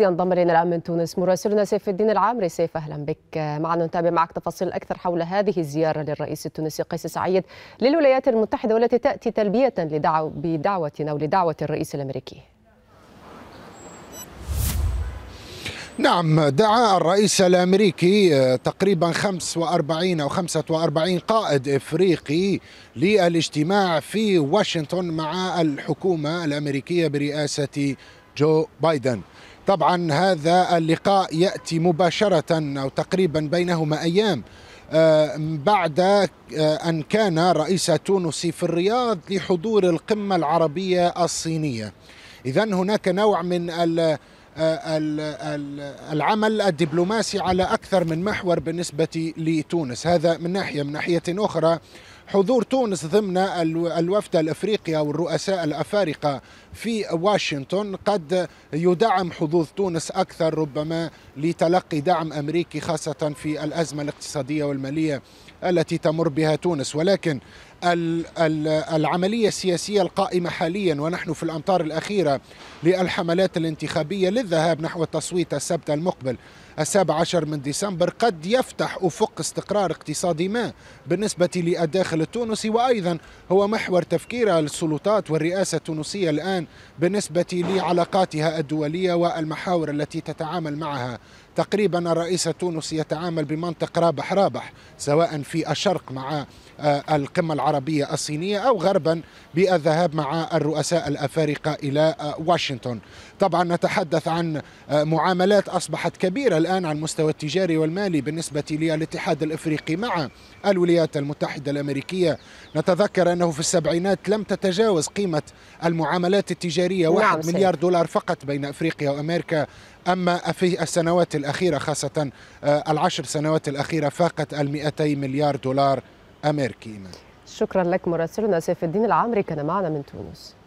ينضم الينا الان من تونس مراسلنا سيف الدين العامري سيف اهلا بك معنا نتابع معك تفاصيل اكثر حول هذه الزياره للرئيس التونسي قيس سعيد للولايات المتحده والتي تاتي تلبيه لدعو بدعوتنا ولدعوه الرئيس الامريكي. نعم دعا الرئيس الامريكي آه، تقريبا 45 او 45 قائد افريقي للاجتماع في واشنطن مع الحكومه الامريكيه برئاسه جو بايدن. طبعا هذا اللقاء ياتي مباشره او تقريبا بينهما ايام آه، بعد آه، ان كان رئيس تونسي في الرياض لحضور القمه العربيه الصينيه اذا هناك نوع من آه، العمل الدبلوماسي على اكثر من محور بالنسبه لتونس هذا من ناحيه من ناحيه اخرى حضور تونس ضمن الوفد الافريقي او الرؤساء الافارقه في واشنطن قد يدعم حظوظ تونس اكثر ربما لتلقي دعم امريكي خاصه في الازمه الاقتصاديه والماليه التي تمر بها تونس ولكن العمليه السياسيه القائمه حاليا ونحن في الامطار الاخيره للحملات الانتخابيه للذهاب نحو التصويت السبت المقبل السابع عشر من ديسمبر قد يفتح أفق استقرار اقتصادي ما بالنسبة للداخل التونسي وأيضا هو محور تفكير السلطات والرئاسة التونسية الآن بالنسبة لعلاقاتها الدولية والمحاور التي تتعامل معها تقريبا الرئيس التونسي يتعامل بمنطق رابح رابح سواء في الشرق مع آه، القمة العربية الصينية أو غربا بالذهاب مع الرؤساء الأفارقة إلى آه، واشنطن طبعا نتحدث عن آه، معاملات أصبحت كبيرة الآن على المستوى التجاري والمالي بالنسبة للاتحاد الإفريقي مع الولايات المتحدة الأمريكية نتذكر أنه في السبعينات لم تتجاوز قيمة المعاملات التجارية نعم واحد نعم مليار دولار فقط بين أفريقيا وأمريكا أما في السنوات الأخيرة خاصة آه، العشر سنوات الأخيرة فاقت المئتي مليار دولار أمريكي شكرا لك مراسلنا سيف الدين العامري كان معنا من تونس